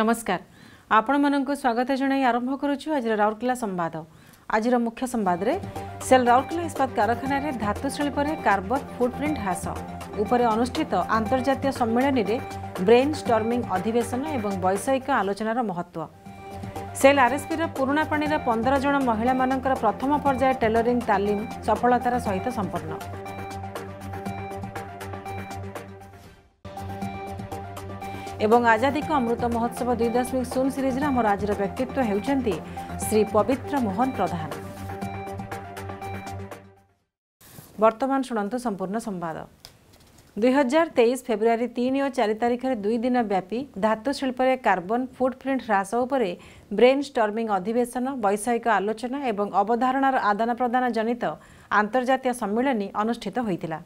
ନମସ୍କାର ଆପଣମାନଙ୍କୁ ସ୍ୱାଗତ ଜଣାଇ ଆରମ୍ଭ କରୁଛୁ ଆଜିର ରାଉରକେଲା ସମ୍ବାଦ ଆଜିର ମୁଖ୍ୟ ସମ୍ବାଦରେ ସେଲ୍ ରାଉରକେଲା ଇସ୍ପାତ କାରଖାନାରେ ଧାତୁ ଶିଳ୍ପରେ କାର୍ବନ୍ ଫୁଟପ୍ରିଣ୍ଟ ହ୍ରାସ ଉପରେ ଅନୁଷ୍ଠିତ ଆନ୍ତର୍ଜାତୀୟ ସମ୍ମିଳନୀରେ ବ୍ରେନ୍ ଷ୍ଟର୍ମିଂ ଅଧିବେଶନ ଏବଂ ବୈଷୟିକ ଆଲୋଚନାର ମହତ୍ତ୍ୱ ସେଲ୍ ଆର୍ଏସ୍ପିର ପୁରୁଣା ପାଣିର ପନ୍ଦର ଜଣ ମହିଳାମାନଙ୍କର ପ୍ରଥମ ପର୍ଯ୍ୟାୟ ଟେଲରିଂ ତାଲିମ ସଫଳତାର ସହିତ ସମ୍ପନ୍ନ ଏବଂ ଆଜାଦୀଙ୍କ ଅମୃତ ମହୋତ୍ସବ ଦୁଇ ଦଶମିକ ଶୂନ ସିରିଜ୍ର ଆମର ଆଜିର ବ୍ୟକ୍ତିତ୍ୱ ହେଉଛନ୍ତି ଶ୍ରୀ ପବିତ୍ର ମୋହନ ପ୍ରଧାନ ବର୍ତ୍ତମାନ ଶୁଣନ୍ତୁ ସମ୍ପୂର୍ଣ୍ଣ ସମ୍ବାଦ ଦୁଇହଜାର ତେଇଶ ଫେବୃଆରୀ ତିନି ଓ ଚାରି ତାରିଖରେ ଦୁଇ ଦିନ ବ୍ୟାପୀ ଧାତୁ ଶିଳ୍ପରେ କାର୍ବନ୍ ଫୁଟପ୍ରିଣ୍ଟ ହ୍ରାସ ଉପରେ ବ୍ରେନ୍ ଷ୍ଟର୍ମିଂ ଅଧିବେଶନ ବୈଷୟିକ ଆଲୋଚନା ଏବଂ ଅବଧାରଣାର ଆଦାନ ପ୍ରଦାନ ଜନିତ ଆନ୍ତର୍ଜାତୀୟ ସମ୍ମିଳନୀ ଅନୁଷ୍ଠିତ ହୋଇଥିଲା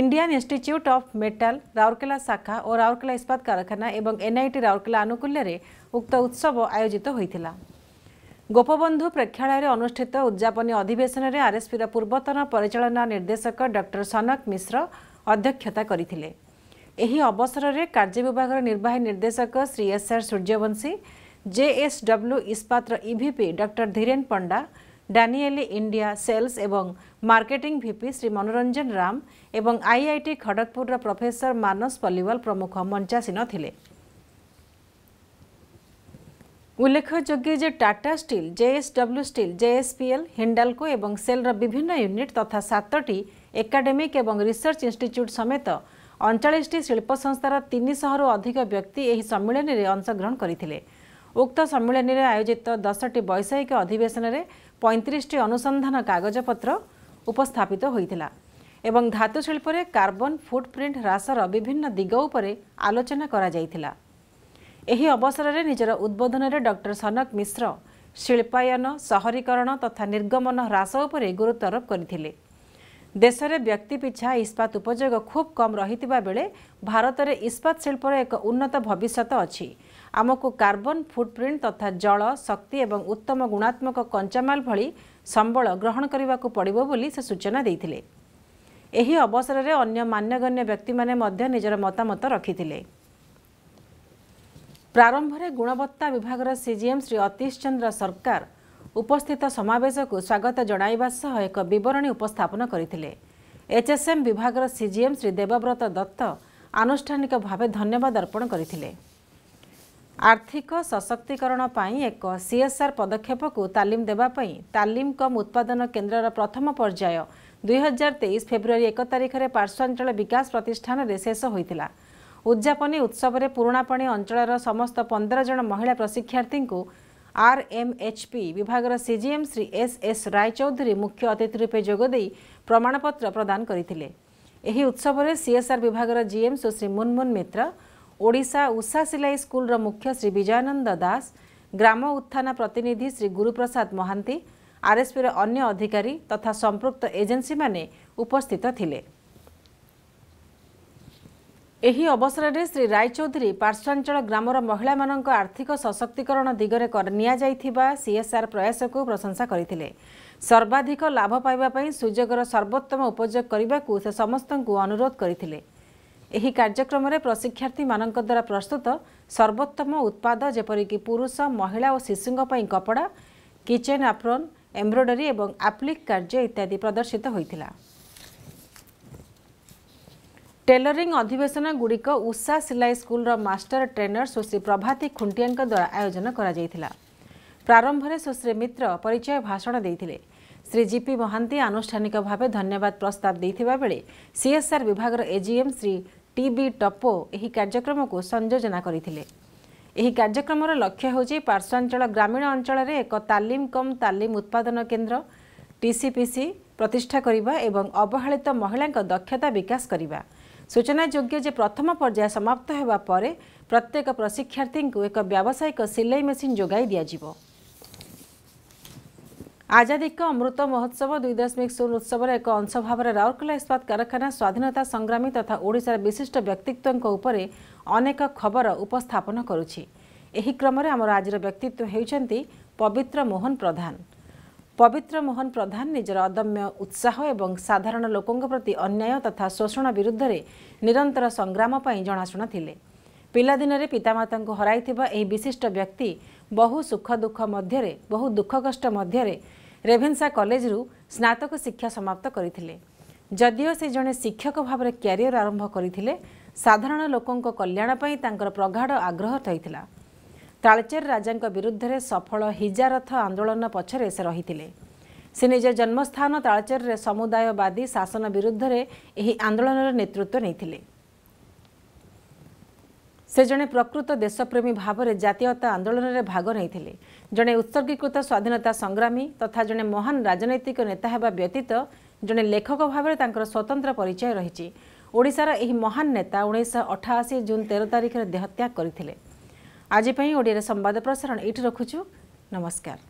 Indian Institute of Metal Rourkela শাখা ও রাউরকেলা ইস্পাত কারখানা এবং এনআইটি রাউরকেলা আনুকূল্যে উক্ত উৎসব আয়োজিত হয়েছিল ଗୋପବନ୍ଧୁ ପ୍ରେକ୍ଷାଳୟରେ ଅନୁଷ୍ଠିତ ଉଦ୍ଯାପନୀ ଅଧିବେଶନରେ ଆର୍ଏସ୍ପିର ପୂର୍ବତନ ପରିଚାଳନା ନିର୍ଦ୍ଦେଶକ ଡକ୍ଟର ସନକ ମିଶ୍ର ଅଧ୍ୟକ୍ଷତା କରିଥିଲେ ଏହି ଅବସରରେ କାର୍ଯ୍ୟ ବିଭାଗର ନିର୍ବାହୀ ନିର୍ଦ୍ଦେଶକ Shri S R Suryavanshi JSW ଇସ୍ପାତର EVP doctor Dhiren Panda Danieli India sales ଏବଂ ମାର୍କେଟିଂ ଭିପି ଶ୍ରୀ ମନୋରଞ୍ଜନ ରାମ ଏବଂ ଆଇଆଇଟି ଖଡ଼ଗପୁରର ପ୍ରଫେସର ମାନସ ପଲିୱାଲ ପ୍ରମୁଖ ମଞ୍ଚାସୀନ ଥିଲେ ଉଲ୍ଲେଖଯୋଗ୍ୟ ଯେ Tata steel JSW steel JSPL Hindalco ଏବଂ ସେଲ୍ର ବିଭିନ୍ନ ୟୁନିଟ୍ ତଥା ସାତଟି ଏକାଡେମିକ୍ ଏବଂ ରିସର୍ଚ୍ଚ ଇନ୍ଷ୍ଟିଚ୍ୟୁଟ୍ ସମେତ ଅଣଚାଳିଶଟି ଶିଳ୍ପ ସଂସ୍ଥାର ତିନିଶହରୁ ଅଧିକ ବ୍ୟକ୍ତି ଏହି ସମ୍ମିଳନୀରେ ଅଂଶଗ୍ରହଣ କରିଥିଲେ ଉକ୍ତ ସମ୍ମିଳନୀରେ ଆୟୋଜିତ ଦଶଟି ବୈଷୟିକ ଅଧିବେଶନରେ ପଇଁତିରିଶଟି ଅନୁସନ୍ଧାନ କାଗଜପତ୍ର ଉପସ୍ଥାପିତ ହୋଇଥିଲା ଏବଂ ଧାତୁଶିଳ୍ପରେ କାର୍ବନ୍ ଫୁଟପ୍ରିଣ୍ଟ ହ୍ରାସର ବିଭିନ୍ନ ଦିଗ ଉପରେ ଆଲୋଚନା କରାଯାଇଥିଲା ଏହି ଅବସରରେ ନିଜର ଉଦ୍ବୋଧନରେ ଡକ୍ଟର ସନକ ମିଶ୍ର ଶିଳ୍ପାୟନ ସହରୀକରଣ ତଥା ନିର୍ଗମନ ହ୍ରାସ ଉପରେ ଗୁରୁତ୍ୱାରୋପ କରିଥିଲେ ଦେଶରେ ବ୍ୟକ୍ତି ପିଛା ଇସ୍ପାତ ଉପଯୋଗ ଖୁବ୍ କମ୍ ରହିଥିବା ବେଳେ ଭାରତରେ ଇସ୍ପାତ ଶିଳ୍ପର ଏକ ଉନ୍ନତ ଭବିଷ୍ୟତ ଅଛି ଆମକୁ କାର୍ବନ ଫୁଟପ୍ରିଣ୍ଟ ତଥା ଜଳ ଶକ୍ତି ଏବଂ ଉତ୍ତମ ଗୁଣାତ୍ମକ କଞ୍ଚାମାଲ ଭଳି ସମ୍ବଳ ଗ୍ରହଣ କରିବାକୁ ପଡ଼ିବ ବୋଲି ସେ ସୂଚନା ଦେଇଥିଲେ ଏହି ଅବସରରେ ଅନ୍ୟ ମାନ୍ୟଗଣ୍ୟ ବ୍ୟକ୍ତିମାନେ ମଧ୍ୟ ନିଜର ମତାମତ ରଖିଥିଲେ ପ୍ରାରମ୍ଭରେ ଗୁଣବତ୍ତା ବିଭାଗର ସିଜିଏମ୍ ଶ୍ରୀ ଅତୀଶ ଚନ୍ଦ୍ର ସରକାର ଉପସ୍ଥିତ ସମାବେଶକୁ ସ୍ୱାଗତ ଜଣାଇବା ସହ ଏକ ବିବରଣୀ ଉପସ୍ଥାପନ କରିଥିଲେ ଏଚ୍ଏସ୍ଏମ୍ ବିଭାଗର ସିଜିଏମ୍ ଶ୍ରୀ ଦେବବ୍ରତ ଦତ୍ତ ଆନୁଷ୍ଠାନିକ ଭାବେ ଧନ୍ୟବାଦ ଅର୍ପଣ କରିଥିଲେ ଆର୍ଥିକ ସଶକ୍ତିକରଣ ପାଇଁ ଏକ ସିଏସ୍ଆର୍ ପଦକ୍ଷେପକୁ ତାଲିମ ଦେବା ପାଇଁ ତାଲିମ କମ୍ ଉତ୍ପାଦନ କେନ୍ଦ୍ରର ପ୍ରଥମ ପର୍ଯ୍ୟାୟ ଦୁଇହଜାର ତେଇଶ ଫେବୃଆରୀ ଏକ ତାରିଖରେ ପାର୍ଶ୍ୱାଞ୍ଚଳ ବିକାଶ ପ୍ରତିଷ୍ଠାନରେ ଶେଷ ହୋଇଥିଲା ଉଦ୍ଯାପନୀ ଉତ୍ସବରେ ପୁରୁଣାପାଣି ଅଞ୍ଚଳର ସମସ୍ତ ପନ୍ଦର ଜଣ ମହିଳା ପ୍ରଶିକ୍ଷାର୍ଥୀଙ୍କୁ ଆର୍ଏମ୍ଏଚ୍ପି ବିଭାଗର ସିଜିଏମ୍ ଶ୍ରୀ ଏସ୍ଏସ୍ ରାୟଚୌଧୁରୀ ମୁଖ୍ୟ ଅତିଥି ରୂପେ ଯୋଗଦେଇ ପ୍ରମାଣପତ୍ର ପ୍ରଦାନ କରିଥିଲେ ଏହି ଉତ୍ସବରେ ସିଏସ୍ଆର୍ ବିଭାଗର ଜିଏମ୍ ସୁଶ୍ରୀ ମୁନ୍ମୁନ୍ ମିତ୍ର ଓଡ଼ିଶା ଉଷା ସିଲାଇ ସ୍କୁଲର ମୁଖ୍ୟ ଶ୍ରୀ ବିଜୟାନନ୍ଦ ଦାସ ଗ୍ରାମ ଉତ୍ଥାନ ପ୍ରତିନିଧି ଶ୍ରୀ ଗୁରୁପ୍ରସାଦ ମହାନ୍ତି ଆର୍ଏସ୍ପିର ଅନ୍ୟ ଅଧିକାରୀ ତଥା ସମ୍ପୃକ୍ତ ଏଜେନ୍ସିମାନେ ଉପସ୍ଥିତ ଥିଲେ ଏହି ଅବସରରେ ଶ୍ରୀ ରାୟଚୌଧୁରୀ ପାର୍ଶ୍ୱାଞ୍ଚଳ ଗ୍ରାମର ମହିଳାମାନଙ୍କ ଆର୍ଥିକ ସଶକ୍ତିକରଣ ଦିଗରେ ନିଆଯାଇଥିବା ସିଏସ୍ଆର୍ ପ୍ରୟାସକୁ ପ୍ରଶଂସା କରିଥିଲେ ସର୍ବାଧିକ ଲାଭ ପାଇବା ପାଇଁ ସୁଯୋଗର ସର୍ବୋତ୍ତମ ଉପଯୋଗ କରିବାକୁ ସେ ସମସ୍ତଙ୍କୁ ଅନୁରୋଧ କରିଥିଲେ ଏହି କାର୍ଯ୍ୟକ୍ରମରେ ପ୍ରଶିକ୍ଷାର୍ଥୀମାନଙ୍କ ଦ୍ୱାରା ପ୍ରସ୍ତୁତ ସର୍ବୋତ୍ତମ ଉତ୍ପାଦ ଯେପରିକି ପୁରୁଷ ମହିଳା ଓ ଶିଶୁଙ୍କ ପାଇଁ କପଡ଼ା କିଚେନ୍ ଆପ୍ରନ୍ ଏମ୍ବ୍ରଏଡରୀ ଏବଂ ଆପ୍ଲିକ୍ କାର୍ଯ୍ୟ ଇତ୍ୟାଦି ପ୍ରଦର୍ଶିତ ହୋଇଥିଲା ଟେଲରିଂ ଅଧିବେଶନଗୁଡ଼ିକ ଉଷା ସିଲାଇ ସ୍କୁଲର ମାଷ୍ଟର ଟ୍ରେନର ସୁଶ୍ରୀ ପ୍ରଭାତୀ ଖୁଣ୍ଟିଆଙ୍କ ଦ୍ୱାରା ଆୟୋଜନ କରାଯାଇଥିଲା ପ୍ରାରମ୍ଭରେ ସୁଶ୍ରୀ ମିତ୍ର ପରିଚୟ ଭାଷଣ ଦେଇଥିଲେ ଶ୍ରୀ ଜିପି ମହାନ୍ତି ଆନୁଷ୍ଠାନିକ ଭାବେ ଧନ୍ୟବାଦ ପ୍ରସ୍ତାବ ଦେଇଥିବା ବେଳେ ସିଏସ୍ଆର୍ ବିଭାଗର ଏଜିଏମ୍ ଶ୍ରୀ ଟିବି ଟପୋ ଏହି କାର୍ଯ୍ୟକ୍ରମକୁ ସଂଯୋଜନା କରିଥିଲେ ଏହି କାର୍ଯ୍ୟକ୍ରମର ଲକ୍ଷ୍ୟ ହେଉଛି ପାର୍ଶ୍ୱାଞ୍ଚଳ ଗ୍ରାମୀଣ ଅଞ୍ଚଳରେ ଏକ ତାଲିମ କମ୍ ତାଲିମ ଉତ୍ପାଦନ କେନ୍ଦ୍ର ଟିସିପିସି ପ୍ରତିଷ୍ଠା କରିବା ଏବଂ ଅବହେଳିତ ମହିଳାଙ୍କ ଦକ୍ଷତା ବିକାଶ କରିବା ସୂଚନାଯୋଗ୍ୟ ଯେ ପ୍ରଥମ ପର୍ଯ୍ୟାୟ ସମାପ୍ତ ହେବା ପରେ ପ୍ରତ୍ୟେକ ପ୍ରଶିକ୍ଷାର୍ଥୀଙ୍କୁ ଏକ ବ୍ୟାବସାୟିକ ସିଲେଇ ମେସିନ୍ ଯୋଗାଇ ଦିଆଯିବ ଆଜାଦୀଙ୍କ ଅମୃତ ମହୋତ୍ସବ ଦୁଇ ଦଶମିକ ଶୂନ ଉତ୍ସବର ଏକ ଅଂଶ ଭାବରେ ରାଉରକେଲା ଇସ୍ପାତ କାରଖାନା ସ୍ୱାଧୀନତା ସଂଗ୍ରାମୀ ତଥା ଓଡ଼ିଶାର ବିଶିଷ୍ଟ ବ୍ୟକ୍ତିତ୍ୱଙ୍କ ଉପରେ ଅନେକ ଖବର ଉପସ୍ଥାପନ କରୁଛି ଏହି କ୍ରମରେ ଆମର ଆଜିର ବ୍ୟକ୍ତିତ୍ୱ ହେଉଛନ୍ତି ପବିତ୍ର ମୋହନ ପ୍ରଧାନ ପବିତ୍ର ମୋହନ ପ୍ରଧାନ ନିଜର ଅଦମ୍ୟ ଉତ୍ସାହ ଏବଂ ସାଧାରଣ ଲୋକଙ୍କ ପ୍ରତି ଅନ୍ୟାୟ ତଥା ଶୋଷଣ ବିରୁଦ୍ଧରେ ନିରନ୍ତର ସଂଗ୍ରାମ ପାଇଁ ଜଣାଶୁଣା ଥିଲେ ପିଲାଦିନରେ ପିତାମାତାଙ୍କୁ ହରାଇଥିବା ଏହି ବିଶିଷ୍ଟ ବ୍ୟକ୍ତି ବହୁ ସୁଖ ଦୁଃଖ ମଧ୍ୟରେ ବହୁ ଦୁଃଖ କଷ୍ଟ ମଧ୍ୟରେ ରେଭେନ୍ସା କଲେଜରୁ ସ୍ନାତକ ଶିକ୍ଷା ସମାପ୍ତ କରିଥିଲେ ଯଦିଓ ସେ ଜଣେ ଶିକ୍ଷକ ଭାବରେ କ୍ୟାରିୟର ଆରମ୍ଭ କରିଥିଲେ ସାଧାରଣ ଲୋକଙ୍କ କଲ୍ୟାଣ ପାଇଁ ତାଙ୍କର ପ୍ରଗାଢ଼ ଆଗ୍ରହ ଥିଲା ତାଳଚେର ରାଜାଙ୍କ ବିରୁଦ୍ଧରେ ସଫଳ ହିଜାରଥ ଆନ୍ଦୋଳନ ପଛରେ ସେ ରହିଥିଲେ ସେ ନିଜ ଜନ୍ମସ୍ଥାନ ତାଳଚେରରେ ସମୁଦାୟବାଦୀ ଶାସନ ବିରୁଦ୍ଧରେ ଏହି ଆନ୍ଦୋଳନର ନେତୃତ୍ୱ ନେଇଥିଲେ ସେ ଜଣେ ପ୍ରକୃତ ଦେଶପ୍ରେମୀ ଭାବରେ ଜାତୀୟତା ଆନ୍ଦୋଳନରେ ଭାଗ ନେଇଥିଲେ ଜଣେ ଉତ୍ସର୍ଗୀକୃତ ସ୍ୱାଧୀନତା ସଂଗ୍ରାମୀ ତଥା ଜଣେ ମହାନ ରାଜନୈତିକ ନେତା ହେବା ବ୍ୟତୀତ ଜଣେ ଲେଖକ ଭାବରେ ତାଙ୍କର ସ୍ୱତନ୍ତ୍ର ପରିଚୟ ରହିଛି ଓଡ଼ିଶାର ଏହି ମହାନ ନେତା ଉଣେଇଶହ ଅଠାଅଶୀ ଜୁନ୍ ତେର ତାରିଖରେ ଦେହତ୍ୟାଗ କରିଥିଲେ ଆଜି ପାଇଁ ଓଡ଼ିଆରେ ସମ୍ବାଦ ପ୍ରସାରଣ ଏଇଠି ରଖୁଛୁ ନମସ୍କାର